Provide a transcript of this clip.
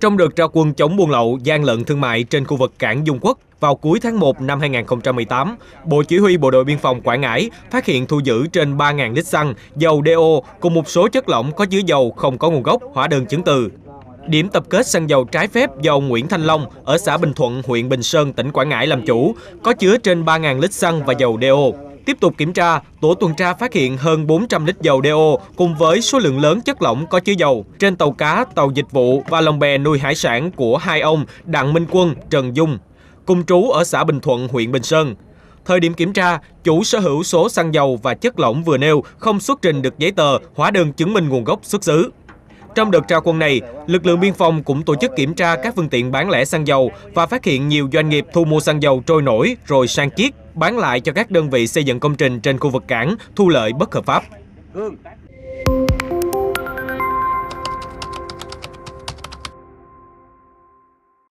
Trong đợt ra quân chống buôn lậu, gian lận thương mại trên khu vực cảng Dung Quốc vào cuối tháng 1 năm 2018, Bộ Chỉ huy Bộ đội Biên phòng Quảng Ngãi phát hiện thu giữ trên 3.000 lít xăng, dầu DO cùng một số chất lỏng có chứa dầu không có nguồn gốc, hóa đơn chứng từ. Điểm tập kết xăng dầu trái phép do Nguyễn Thanh Long ở xã Bình Thuận, huyện Bình Sơn, tỉnh Quảng Ngãi làm chủ, có chứa trên 3.000 lít xăng và dầu DO. Tiếp tục kiểm tra, tổ tuần tra phát hiện hơn 400 lít dầu DO cùng với số lượng lớn chất lỏng có chứa dầu trên tàu cá, tàu dịch vụ và lồng bè nuôi hải sản của hai ông Đặng Minh Quân, Trần Dung, cùng trú ở xã Bình Thuận, huyện Bình Sơn. Thời điểm kiểm tra, chủ sở hữu số xăng dầu và chất lỏng vừa nêu không xuất trình được giấy tờ, hóa đơn chứng minh nguồn gốc xuất xứ. Trong đợt tra quân này, lực lượng biên phòng cũng tổ chức kiểm tra các phương tiện bán lẻ xăng dầu và phát hiện nhiều doanh nghiệp thu mua xăng dầu trôi nổi rồi sang chiết bán lại cho các đơn vị xây dựng công trình trên khu vực cảng thu lợi bất hợp pháp.